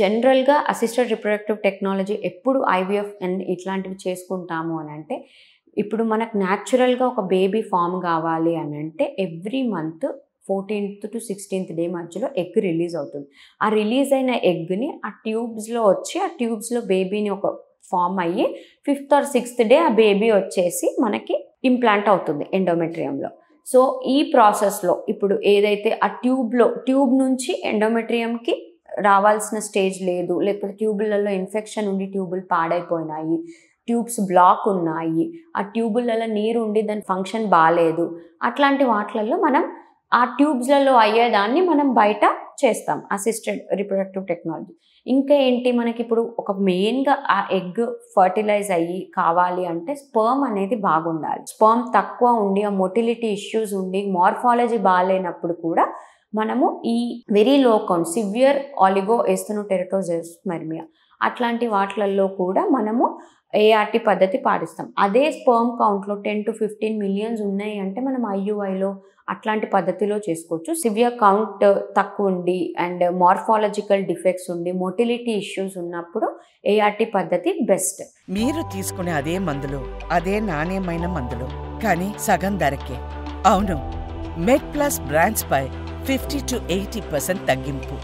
జనరల్గా assisted reproductive technology ఎప్పుడు IVF and ఇట్లాంటివి చేసుకుంటాము అని అంటే ఇప్పుడు మనకు న్యాచురల్గా ఒక బేబీ ఫామ్ కావాలి అని అంటే every month fourteenth to sixteenth day మధ్యలో ఎగ్ రిలీజ్ అవుతుంది ఆ రిలీజ్ అయిన ఎగ్ని ఆ ట్యూబ్స్లో వచ్చి ఆ ట్యూబ్స్లో బేబీని ఒక ఫామ్ అయ్యి ఫిఫ్త్ ఆర్ సిక్స్త్ డే ఆ బేబీ వచ్చేసి మనకి ఇంప్లాంట్ అవుతుంది ఎండోమెట్రియంలో సో ఈ ప్రాసెస్లో ఇప్పుడు ఏదైతే ఆ ట్యూబ్లో ట్యూబ్ నుంచి ఎండోమెట్రియంకి రావాల్సిన స్టేజ్ లేదు లేకపోతే ట్యూబులలో ఇన్ఫెక్షన్ ఉండి ట్యూబులు పాడైపోయినాయి ట్యూబ్స్ బ్లాక్ ఉన్నాయి ఆ ట్యూబులలో నీరు ఉండి దాని ఫంక్షన్ బాగాలేదు అట్లాంటి వాటిలలో మనం ఆ ట్యూబ్స్లలో అయ్యేదాన్ని మనం బయట చేస్తాం అసిస్టెడ్ రిప్రొడక్టివ్ టెక్నాలజీ ఇంకా ఏంటి మనకి ఇప్పుడు ఒక మెయిన్గా ఆ ఎగ్ ఫర్టిలైజ్ అయ్యి కావాలి అంటే స్పర్మ్ అనేది బాగుండాలి స్పర్మ్ తక్కువ ఉండి ఆ మొటిలిటీ ఇష్యూస్ ఉండి మార్ఫాలజీ బాగాలేనప్పుడు కూడా మనము ఈ very low count severe oligoteratozoospermia అట్లాంటి వాటిలలో కూడా మనము ఏఆర్టి పద్ధతి పాటిస్తాం అదే స్పర్మ్ కౌంట్లో టెన్ టు ఫిఫ్టీన్ మిలియన్స్ ఉన్నాయి అంటే మనం ఐయుఐలో అట్లాంటి పద్ధతిలో చేసుకోవచ్చు సివియర్ కౌంట్ తక్కువ ఉండి అండ్ మార్ఫాలజికల్ డిఫెక్ట్స్ ఉండి మోటిలిటీ ఇష్యూస్ ఉన్నప్పుడు ఏఆర్టి పద్ధతి బెస్ట్ మీరు తీసుకునే అదే మందులు అదే నాణ్యమైన మందులు కానీ సగం ధరకే అవును మెడ్ ప్లస్ బ్రాండ్స్ పై ఫిఫ్టీ టు ఎయిటీ పర్సెంట్ తగ్గింపు